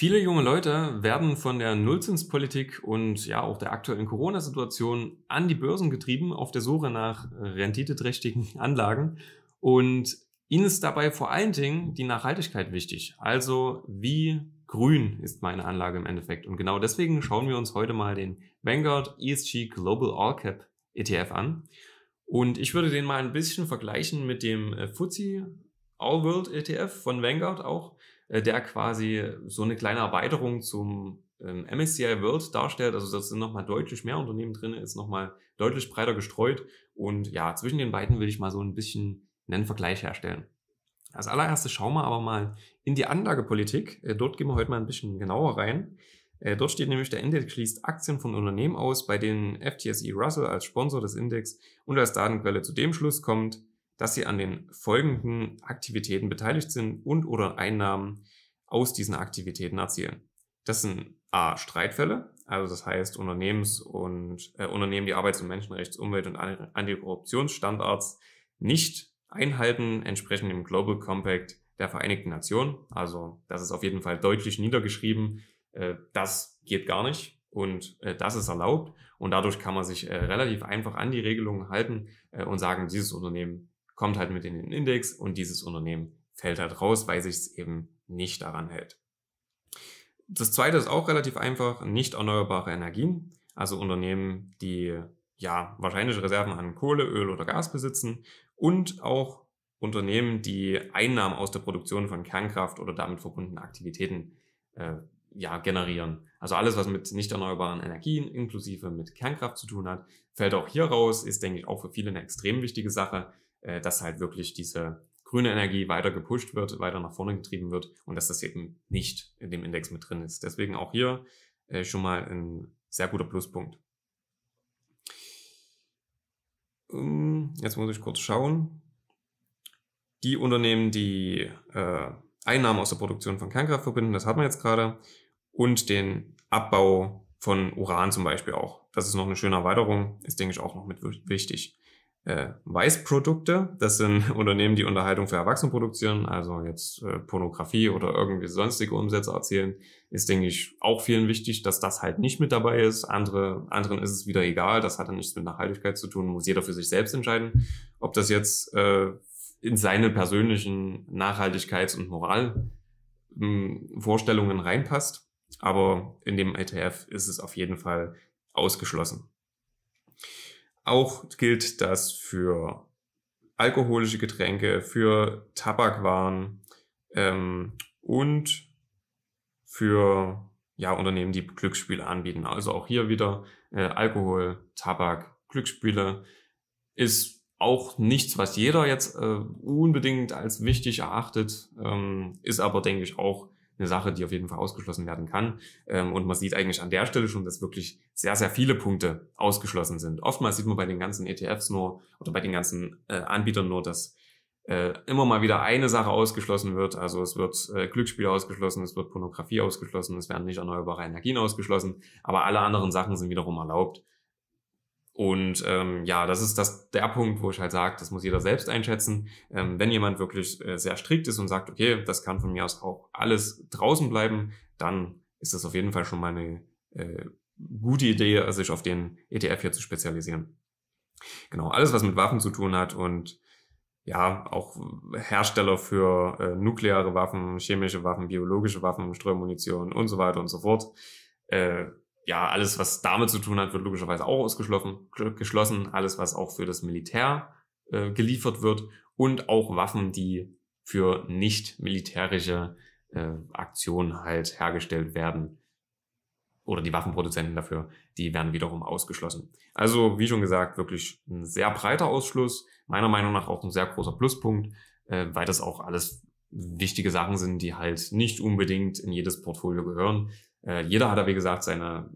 Viele junge Leute werden von der Nullzinspolitik und ja auch der aktuellen Corona-Situation an die Börsen getrieben auf der Suche nach renditeträchtigen Anlagen und ihnen ist dabei vor allen Dingen die Nachhaltigkeit wichtig. Also wie grün ist meine Anlage im Endeffekt und genau deswegen schauen wir uns heute mal den Vanguard ESG Global All Cap ETF an und ich würde den mal ein bisschen vergleichen mit dem äh, FTSE All World ETF von Vanguard auch äh, der quasi so eine kleine Erweiterung zum MSCI ähm, World darstellt. Also das sind nochmal deutlich mehr Unternehmen drin, ist nochmal deutlich breiter gestreut. Und ja, zwischen den beiden will ich mal so ein bisschen einen Vergleich herstellen. Als allererstes schauen wir aber mal in die Anlagepolitik. Äh, dort gehen wir heute mal ein bisschen genauer rein. Äh, dort steht nämlich, der Index schließt Aktien von Unternehmen aus, bei denen FTSE Russell als Sponsor des Index und als Datenquelle zu dem Schluss kommt, dass sie an den folgenden Aktivitäten beteiligt sind und oder Einnahmen aus diesen Aktivitäten erzielen. Das sind A. Streitfälle, also das heißt Unternehmens und äh, Unternehmen, die Arbeits- und Menschenrechts-, Umwelt- und Antikorruptionsstandards nicht einhalten, entsprechend dem Global Compact der Vereinigten Nationen. Also das ist auf jeden Fall deutlich niedergeschrieben. Äh, das geht gar nicht und äh, das ist erlaubt. Und dadurch kann man sich äh, relativ einfach an die Regelungen halten äh, und sagen, dieses Unternehmen kommt halt mit in den Index und dieses Unternehmen fällt halt raus, weil sich es eben nicht daran hält. Das zweite ist auch relativ einfach, nicht erneuerbare Energien, also Unternehmen, die ja wahrscheinlich Reserven an Kohle, Öl oder Gas besitzen und auch Unternehmen, die Einnahmen aus der Produktion von Kernkraft oder damit verbundenen Aktivitäten äh, ja, generieren. Also alles, was mit nicht erneuerbaren Energien inklusive mit Kernkraft zu tun hat, fällt auch hier raus, ist, denke ich, auch für viele eine extrem wichtige Sache, äh, dass halt wirklich diese grüne Energie weiter gepusht wird, weiter nach vorne getrieben wird und dass das eben nicht in dem Index mit drin ist. Deswegen auch hier äh, schon mal ein sehr guter Pluspunkt. Um, ähm, jetzt muss ich kurz schauen. Die Unternehmen, die äh, Einnahmen aus der Produktion von Kernkraft verbinden, das hat man jetzt gerade, und den Abbau von Uran zum Beispiel auch. Das ist noch eine schöne Erweiterung, ist, denke ich, auch noch mit wichtig äh, Weißprodukte. Das sind Unternehmen, die Unterhaltung für Erwachsene produzieren, also jetzt äh, Pornografie oder irgendwie sonstige Umsätze erzielen, ist, denke ich, auch vielen wichtig, dass das halt nicht mit dabei ist. Andere, anderen ist es wieder egal, das hat dann nichts mit Nachhaltigkeit zu tun, muss jeder für sich selbst entscheiden, ob das jetzt äh, in seine persönlichen Nachhaltigkeits- und Moralvorstellungen hm, reinpasst. Aber in dem ETF ist es auf jeden Fall ausgeschlossen. Auch gilt das für alkoholische Getränke, für Tabakwaren ähm, und für ja, Unternehmen, die Glücksspiele anbieten. Also auch hier wieder äh, Alkohol, Tabak, Glücksspiele ist auch nichts, was jeder jetzt äh, unbedingt als wichtig erachtet, ähm, ist aber, denke ich, auch eine Sache, die auf jeden Fall ausgeschlossen werden kann. Ähm, und man sieht eigentlich an der Stelle schon, dass wirklich sehr, sehr viele Punkte ausgeschlossen sind. Oftmals sieht man bei den ganzen ETFs nur oder bei den ganzen äh, Anbietern nur, dass äh, immer mal wieder eine Sache ausgeschlossen wird. Also es wird äh, Glücksspiel ausgeschlossen, es wird Pornografie ausgeschlossen, es werden nicht erneuerbare Energien ausgeschlossen, aber alle anderen Sachen sind wiederum erlaubt. Und ähm, ja, das ist das, der Punkt, wo ich halt sage, das muss jeder selbst einschätzen. Ähm, wenn jemand wirklich äh, sehr strikt ist und sagt, okay, das kann von mir aus auch alles draußen bleiben, dann ist das auf jeden Fall schon mal eine äh, gute Idee, sich auf den ETF hier zu spezialisieren. Genau, alles, was mit Waffen zu tun hat und ja, auch Hersteller für äh, nukleare Waffen, chemische Waffen, biologische Waffen, Streumunition und so weiter und so fort. Äh, ja, alles, was damit zu tun hat, wird logischerweise auch ausgeschlossen. Geschlossen. Alles, was auch für das Militär äh, geliefert wird und auch Waffen, die für nicht militärische äh, Aktionen halt hergestellt werden. Oder die Waffenproduzenten dafür, die werden wiederum ausgeschlossen. Also, wie schon gesagt, wirklich ein sehr breiter Ausschluss. Meiner Meinung nach auch ein sehr großer Pluspunkt, äh, weil das auch alles wichtige Sachen sind, die halt nicht unbedingt in jedes Portfolio gehören, äh, jeder hat da, wie gesagt, seine,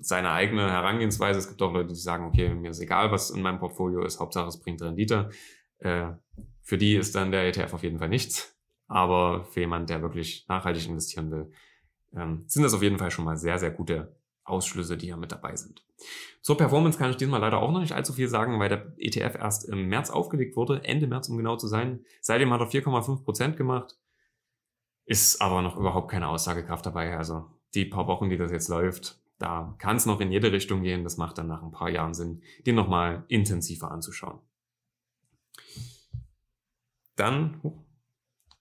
seine eigene Herangehensweise. Es gibt auch Leute, die sagen, okay, mir ist egal, was in meinem Portfolio ist, Hauptsache es bringt Rendite. Äh, für die ist dann der ETF auf jeden Fall nichts. Aber für jemanden, der wirklich nachhaltig investieren will, ähm, sind das auf jeden Fall schon mal sehr, sehr gute Ausschlüsse, die hier mit dabei sind. Zur Performance kann ich diesmal leider auch noch nicht allzu viel sagen, weil der ETF erst im März aufgelegt wurde, Ende März, um genau zu sein. Seitdem hat er 4,5% Prozent gemacht, ist aber noch überhaupt keine Aussagekraft dabei. Also die paar Wochen, die das jetzt läuft, da kann es noch in jede Richtung gehen. Das macht dann nach ein paar Jahren Sinn, den nochmal intensiver anzuschauen. Dann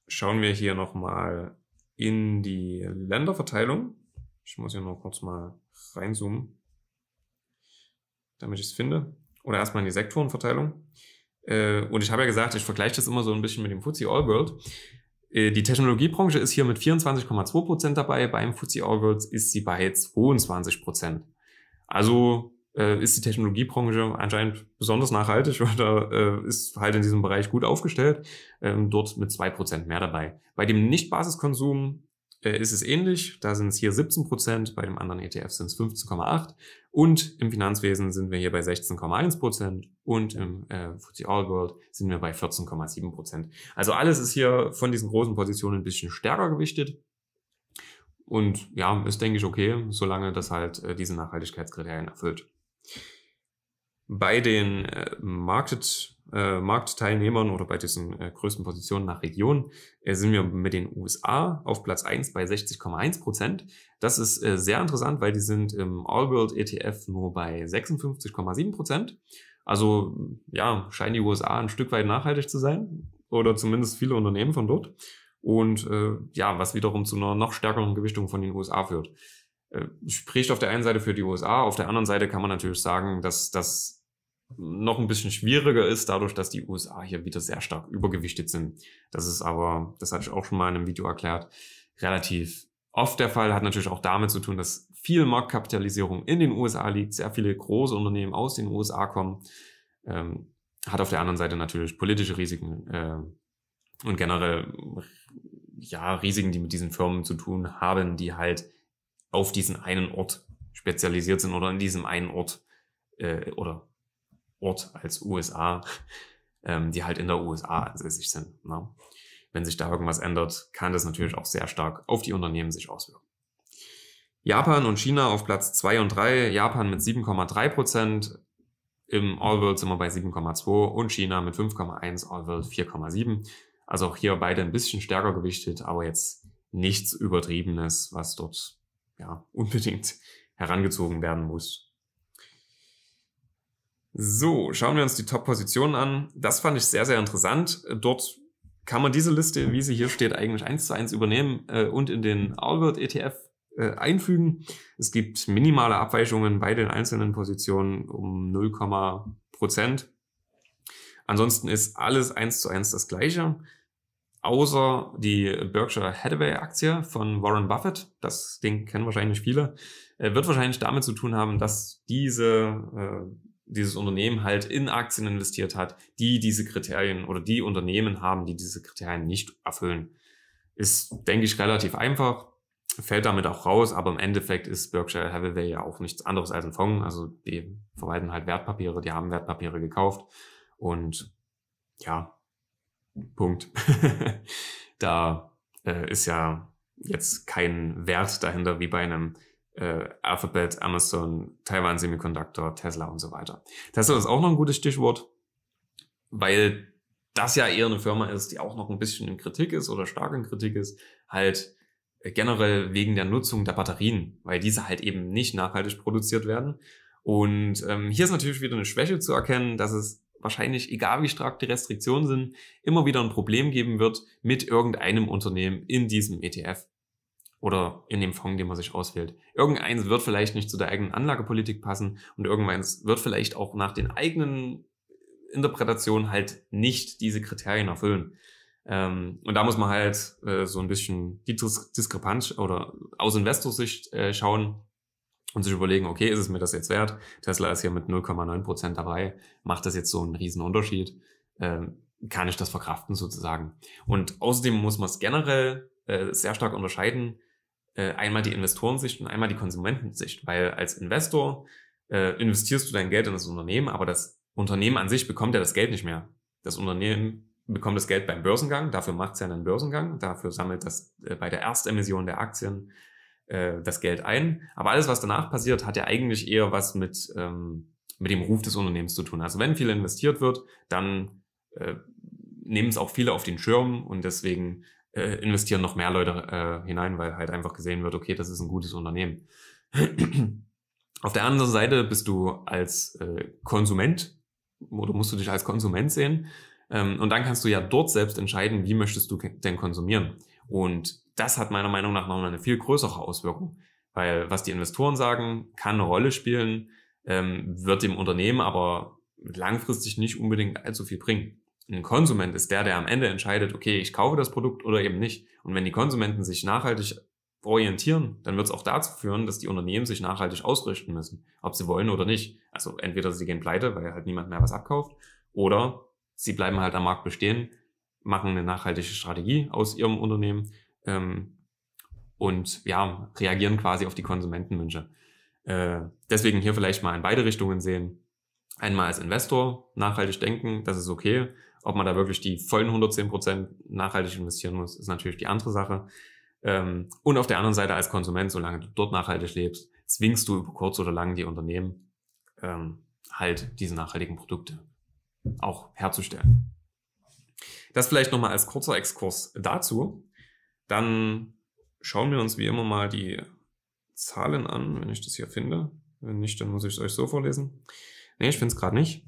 schauen wir hier nochmal in die Länderverteilung. Ich muss hier nur kurz mal reinzoomen, damit ich es finde. Oder erstmal in die Sektorenverteilung. Äh, und ich habe ja gesagt, ich vergleiche das immer so ein bisschen mit dem FTSE All World. Äh, die Technologiebranche ist hier mit 24,2% Prozent dabei, beim FTSE All World ist sie bei 22%. Prozent. Also äh, ist die Technologiebranche anscheinend besonders nachhaltig oder äh, ist halt in diesem Bereich gut aufgestellt, ähm, dort mit zwei Prozent mehr dabei. Bei dem Nicht-Basiskonsum äh, ist es ähnlich. Da sind es hier 17 Prozent, bei dem anderen ETF sind es 15,8 und im Finanzwesen sind wir hier bei 16,1 Prozent und im äh, FTSE All World sind wir bei 14,7 Prozent. Also alles ist hier von diesen großen Positionen ein bisschen stärker gewichtet. Und ja, ist denke ich okay, solange das halt äh, diese Nachhaltigkeitskriterien erfüllt. Bei den äh, Market äh, Marktteilnehmern oder bei diesen äh, größten Positionen nach Region äh, sind wir mit den USA auf Platz 1 bei 60,1 Prozent. Das ist äh, sehr interessant, weil die sind im All-World ETF nur bei 56,7 Prozent. Also ja, scheinen die USA ein Stück weit nachhaltig zu sein oder zumindest viele Unternehmen von dort. Und äh, ja, was wiederum zu einer noch stärkeren Gewichtung von den USA führt. Äh, spricht auf der einen Seite für die USA, auf der anderen Seite kann man natürlich sagen, dass das noch ein bisschen schwieriger ist, dadurch, dass die USA hier wieder sehr stark übergewichtet sind. Das ist aber, das hatte ich auch schon mal in einem Video erklärt, relativ oft der Fall, hat natürlich auch damit zu tun, dass viel Marktkapitalisierung in den USA liegt, sehr viele große Unternehmen aus den USA kommen, ähm, hat auf der anderen Seite natürlich politische Risiken äh, und generell ja Risiken, die mit diesen Firmen zu tun haben, die halt auf diesen einen Ort spezialisiert sind oder in diesem einen Ort äh, oder Ort als USA, ähm, die halt in der USA ansässig sind. Ne? Wenn sich da irgendwas ändert, kann das natürlich auch sehr stark auf die Unternehmen sich auswirken. Japan und China auf Platz 2 und 3, Japan mit 7,3 Prozent, im All World sind wir bei 7,2 und China mit 5,1, All World 4,7. Also auch hier beide ein bisschen stärker gewichtet, aber jetzt nichts Übertriebenes, was dort ja unbedingt herangezogen werden muss. So, schauen wir uns die Top-Positionen an. Das fand ich sehr, sehr interessant. Dort kann man diese Liste, wie sie hier steht, eigentlich eins zu eins übernehmen äh, und in den Allworld ETF äh, einfügen. Es gibt minimale Abweichungen bei den einzelnen Positionen um 0, Prozent. Ansonsten ist alles eins zu eins das gleiche, außer die Berkshire Hathaway Aktie von Warren Buffett. Das Ding kennen wahrscheinlich viele. Äh, wird wahrscheinlich damit zu tun haben, dass diese äh, dieses Unternehmen halt in Aktien investiert hat, die diese Kriterien oder die Unternehmen haben, die diese Kriterien nicht erfüllen. Ist, denke ich, relativ einfach, fällt damit auch raus, aber im Endeffekt ist Berkshire Hathaway ja auch nichts anderes als ein Fonds. Also die verwalten halt Wertpapiere, die haben Wertpapiere gekauft und ja, Punkt. da äh, ist ja jetzt kein Wert dahinter wie bei einem äh, Alphabet, Amazon, Taiwan Semiconductor, Tesla und so weiter. Tesla ist auch noch ein gutes Stichwort, weil das ja eher eine Firma ist, die auch noch ein bisschen in Kritik ist oder stark in Kritik ist, halt generell wegen der Nutzung der Batterien, weil diese halt eben nicht nachhaltig produziert werden. Und ähm, hier ist natürlich wieder eine Schwäche zu erkennen, dass es wahrscheinlich, egal wie stark die Restriktionen sind, immer wieder ein Problem geben wird mit irgendeinem Unternehmen in diesem ETF oder in dem Fonds, den man sich auswählt. Irgendeins wird vielleicht nicht zu der eigenen Anlagepolitik passen und irgendeins wird vielleicht auch nach den eigenen Interpretationen halt nicht diese Kriterien erfüllen. Ähm, und da muss man halt äh, so ein bisschen die Dis Diskrepanz oder aus Investorsicht äh, schauen und sich überlegen, okay, ist es mir das jetzt wert? Tesla ist hier mit 0,9 Prozent dabei. Macht das jetzt so einen riesen Unterschied? Ähm, kann ich das verkraften sozusagen? Und außerdem muss man es generell äh, sehr stark unterscheiden äh, einmal die Investorensicht und einmal die Konsumentensicht, weil als Investor äh, investierst du dein Geld in das Unternehmen, aber das Unternehmen an sich bekommt ja das Geld nicht mehr. Das Unternehmen bekommt das Geld beim Börsengang, dafür macht es ja einen Börsengang, dafür sammelt das äh, bei der Erstemission der Aktien äh, das Geld ein. Aber alles, was danach passiert, hat ja eigentlich eher was mit, ähm, mit dem Ruf des Unternehmens zu tun. Also wenn viel investiert wird, dann äh, nehmen es auch viele auf den Schirm und deswegen äh, investieren noch mehr Leute äh, hinein, weil halt einfach gesehen wird, okay, das ist ein gutes Unternehmen. Auf der anderen Seite bist du als äh, Konsument oder musst du dich als Konsument sehen. Ähm, und dann kannst du ja dort selbst entscheiden, wie möchtest du denn konsumieren. Und das hat meiner Meinung nach noch eine viel größere Auswirkung. Weil was die Investoren sagen, kann eine Rolle spielen, ähm, wird dem Unternehmen aber langfristig nicht unbedingt allzu viel bringen ein Konsument ist der, der am Ende entscheidet, okay, ich kaufe das Produkt oder eben nicht. Und wenn die Konsumenten sich nachhaltig orientieren, dann wird es auch dazu führen, dass die Unternehmen sich nachhaltig ausrichten müssen, ob sie wollen oder nicht. Also entweder sie gehen pleite, weil halt niemand mehr was abkauft, oder sie bleiben halt am Markt bestehen, machen eine nachhaltige Strategie aus ihrem Unternehmen ähm, und ja, reagieren quasi auf die Konsumentenwünsche. Äh, deswegen hier vielleicht mal in beide Richtungen sehen. Einmal als Investor nachhaltig denken, das ist okay. Ob man da wirklich die vollen 110 nachhaltig investieren muss, ist natürlich die andere Sache. Ähm, und auf der anderen Seite als Konsument, solange du dort nachhaltig lebst, zwingst du über kurz oder lang die Unternehmen ähm, halt diese nachhaltigen Produkte auch herzustellen. Das vielleicht nochmal als kurzer Exkurs dazu. Dann schauen wir uns wie immer mal die Zahlen an, wenn ich das hier finde. Wenn nicht, dann muss ich es euch so vorlesen. Nee, ich finde es gerade nicht.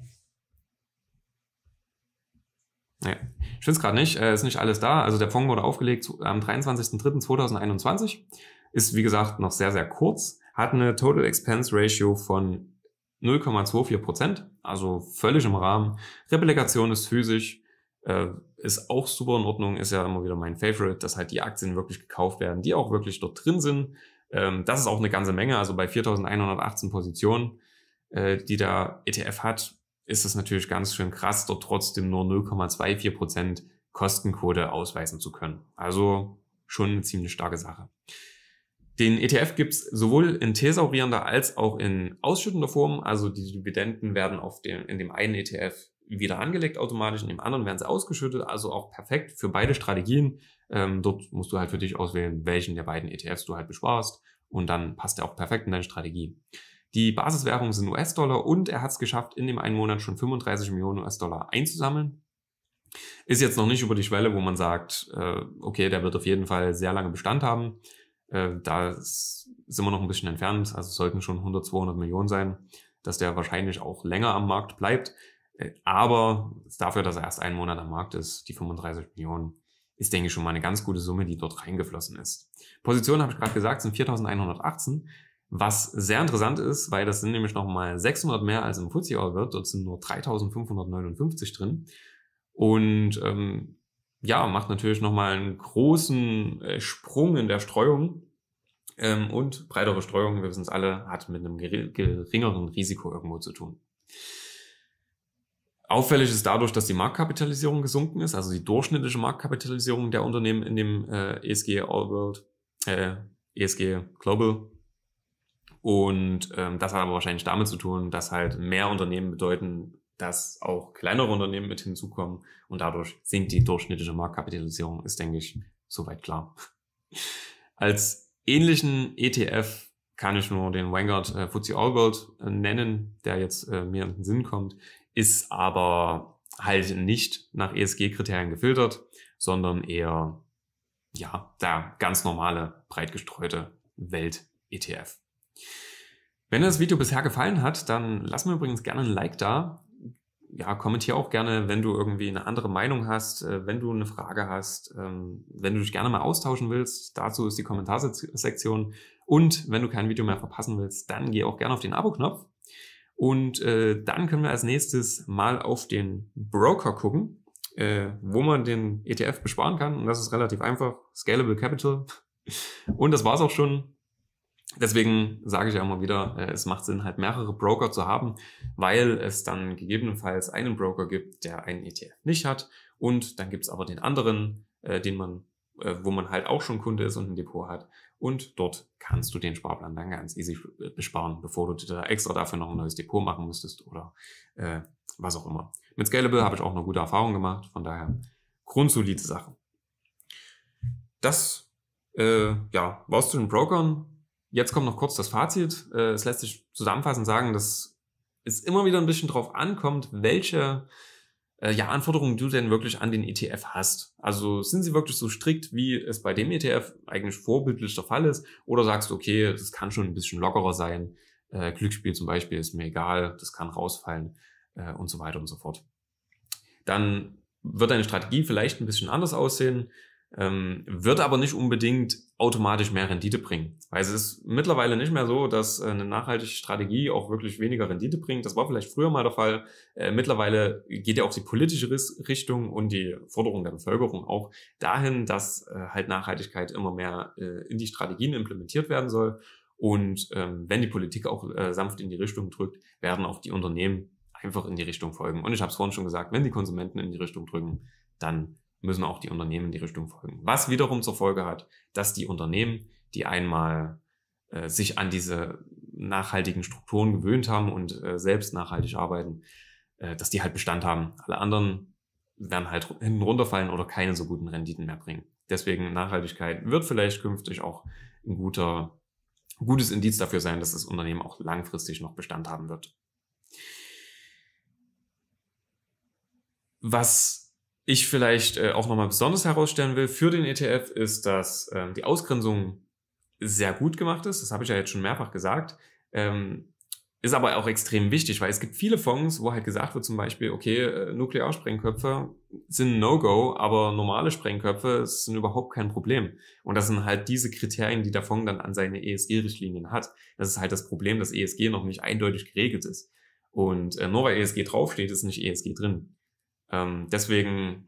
Ja. Ich finde es gerade nicht, äh, ist nicht alles da. Also der Fonds wurde aufgelegt am 23.03.2021, ist wie gesagt noch sehr, sehr kurz, hat eine Total Expense Ratio von 0,24 Prozent, also völlig im Rahmen. Replikation ist physisch, äh, ist auch super in Ordnung, ist ja immer wieder mein Favorite, dass halt die Aktien wirklich gekauft werden, die auch wirklich dort drin sind. Ähm, das ist auch eine ganze Menge, also bei 4.118 Positionen, äh, die der ETF hat, ist es natürlich ganz schön krass, dort trotzdem nur 0,24 Prozent Kostenquote ausweisen zu können. Also schon eine ziemlich starke Sache. Den ETF gibt's sowohl in thesaurierender als auch in ausschüttender Form. Also die Dividenden werden auf dem, in dem einen ETF wieder angelegt automatisch, in dem anderen werden sie ausgeschüttet. Also auch perfekt für beide Strategien. Ähm, dort musst du halt für dich auswählen, welchen der beiden ETFs du halt besparst. Und dann passt er auch perfekt in deine Strategie. Die Basiswährung sind US-Dollar und er hat es geschafft, in dem einen Monat schon 35 Millionen US-Dollar einzusammeln. Ist jetzt noch nicht über die Schwelle, wo man sagt, äh, okay, der wird auf jeden Fall sehr lange Bestand haben. Äh, da sind wir noch ein bisschen entfernt, also sollten schon 100, 200 Millionen sein, dass der wahrscheinlich auch länger am Markt bleibt. Äh, aber dafür, dass er erst einen Monat am Markt ist, die 35 Millionen, ist, denke ich, schon mal eine ganz gute Summe, die dort reingeflossen ist. Positionen, habe ich gerade gesagt, sind 4118 was sehr interessant ist, weil das sind nämlich nochmal 600 mehr als im FTSE All World. Dort sind nur 3559 drin. Und ähm, ja, macht natürlich nochmal einen großen äh, Sprung in der Streuung. Ähm, und breitere Streuung, wir wissen es alle, hat mit einem geringeren Risiko irgendwo zu tun. Auffällig ist dadurch, dass die Marktkapitalisierung gesunken ist, also die durchschnittliche Marktkapitalisierung der Unternehmen in dem äh, ESG All World, äh, ESG Global und ähm, das hat aber wahrscheinlich damit zu tun, dass halt mehr Unternehmen bedeuten, dass auch kleinere Unternehmen mit hinzukommen und dadurch sinkt die durchschnittliche Marktkapitalisierung, ist, denke ich, soweit klar. Als ähnlichen ETF kann ich nur den Vanguard äh, FTSE All Gold äh, nennen, der jetzt äh, mir in den Sinn kommt, ist aber halt nicht nach ESG-Kriterien gefiltert, sondern eher ja, der ganz normale, breit gestreute Welt-ETF. Wenn dir das Video bisher gefallen hat, dann lass mir übrigens gerne ein Like da. Ja, kommentier auch gerne, wenn du irgendwie eine andere Meinung hast, äh, wenn du eine Frage hast, ähm, wenn du dich gerne mal austauschen willst. Dazu ist die Kommentarsektion. Und wenn du kein Video mehr verpassen willst, dann geh auch gerne auf den Abo-Knopf. Und äh, dann können wir als nächstes mal auf den Broker gucken, äh, wo man den ETF besparen kann. Und das ist relativ einfach. Scalable Capital. Und das war's auch schon. Deswegen sage ich ja immer wieder, äh, es macht Sinn, halt mehrere Broker zu haben, weil es dann gegebenenfalls einen Broker gibt, der einen ETF nicht hat und dann gibt es aber den anderen, äh, den man, äh, wo man halt auch schon Kunde ist und ein Depot hat und dort kannst du den Sparplan dann ganz easy besparen, bevor du dir da extra dafür noch ein neues Depot machen müsstest oder äh, was auch immer. Mit Scalable habe ich auch eine gute Erfahrung gemacht, von daher grundsolide Sache. Das äh, ja, warst du den Brokern Jetzt kommt noch kurz das Fazit. Äh, es lässt sich zusammenfassend sagen, dass es immer wieder ein bisschen drauf ankommt, welche äh, ja, Anforderungen du denn wirklich an den ETF hast. Also sind sie wirklich so strikt, wie es bei dem ETF eigentlich vorbildlich der Fall ist? Oder sagst du, okay, das kann schon ein bisschen lockerer sein. Äh, Glücksspiel zum Beispiel ist mir egal, das kann rausfallen äh, und so weiter und so fort. Dann wird deine Strategie vielleicht ein bisschen anders aussehen ähm, wird aber nicht unbedingt automatisch mehr Rendite bringen. Weil es ist mittlerweile nicht mehr so, dass äh, eine nachhaltige Strategie auch wirklich weniger Rendite bringt. Das war vielleicht früher mal der Fall. Äh, mittlerweile geht ja auch die politische Richtung und die Forderung der Bevölkerung auch dahin, dass äh, halt Nachhaltigkeit immer mehr äh, in die Strategien implementiert werden soll. Und ähm, wenn die Politik auch äh, sanft in die Richtung drückt, werden auch die Unternehmen einfach in die Richtung folgen. Und ich habe es vorhin schon gesagt, wenn die Konsumenten in die Richtung drücken, dann müssen auch die Unternehmen in die Richtung folgen. Was wiederum zur Folge hat, dass die Unternehmen, die einmal äh, sich an diese nachhaltigen Strukturen gewöhnt haben und äh, selbst nachhaltig arbeiten, äh, dass die halt Bestand haben. Alle anderen werden halt hinten runterfallen oder keine so guten Renditen mehr bringen. Deswegen Nachhaltigkeit wird vielleicht künftig auch ein guter, gutes Indiz dafür sein, dass das Unternehmen auch langfristig noch Bestand haben wird. Was ich vielleicht äh, auch nochmal besonders herausstellen will für den ETF, ist, dass ähm, die Ausgrenzung sehr gut gemacht ist. Das habe ich ja jetzt schon mehrfach gesagt. Ähm, ist aber auch extrem wichtig, weil es gibt viele Fonds, wo halt gesagt wird zum Beispiel, okay, äh, Nuklearsprengköpfe sind No-Go, aber normale Sprengköpfe sind überhaupt kein Problem. Und das sind halt diese Kriterien, die der Fonds dann an seine ESG-Richtlinien hat. Das ist halt das Problem, dass ESG noch nicht eindeutig geregelt ist. Und äh, nur weil ESG draufsteht, ist nicht ESG drin. Ähm, deswegen,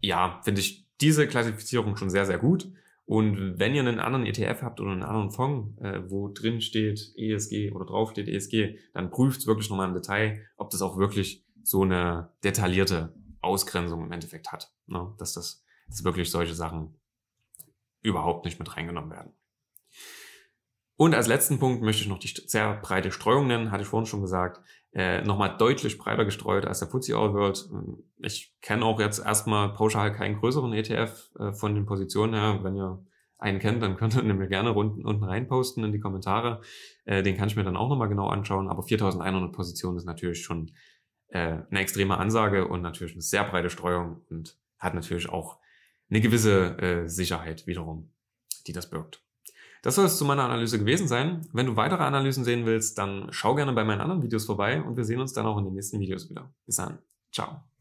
ja, finde ich diese Klassifizierung schon sehr, sehr gut. Und wenn ihr einen anderen ETF habt oder einen anderen Fonds, äh, wo drin steht ESG oder drauf steht ESG, dann prüft wirklich nochmal im Detail, ob das auch wirklich so eine detaillierte Ausgrenzung im Endeffekt hat. Ne? Dass das dass wirklich solche Sachen überhaupt nicht mit reingenommen werden. Und als letzten Punkt möchte ich noch die sehr breite Streuung nennen, hatte ich vorhin schon gesagt äh, nochmal deutlich breiter gestreut als der FTSE All World. Ich kenne auch jetzt erstmal pauschal keinen größeren ETF äh, von den Positionen her. Wenn ihr einen kennt, dann könnt ihr mir gerne unten, unten reinposten in die Kommentare. Äh, den kann ich mir dann auch nochmal genau anschauen. Aber 4100 Positionen ist natürlich schon äh, eine extreme Ansage und natürlich eine sehr breite Streuung und hat natürlich auch eine gewisse äh, Sicherheit wiederum, die das birgt. Das soll es zu meiner Analyse gewesen sein. Wenn du weitere Analysen sehen willst, dann schau gerne bei meinen anderen Videos vorbei und wir sehen uns dann auch in den nächsten Videos wieder. Bis dann. Ciao.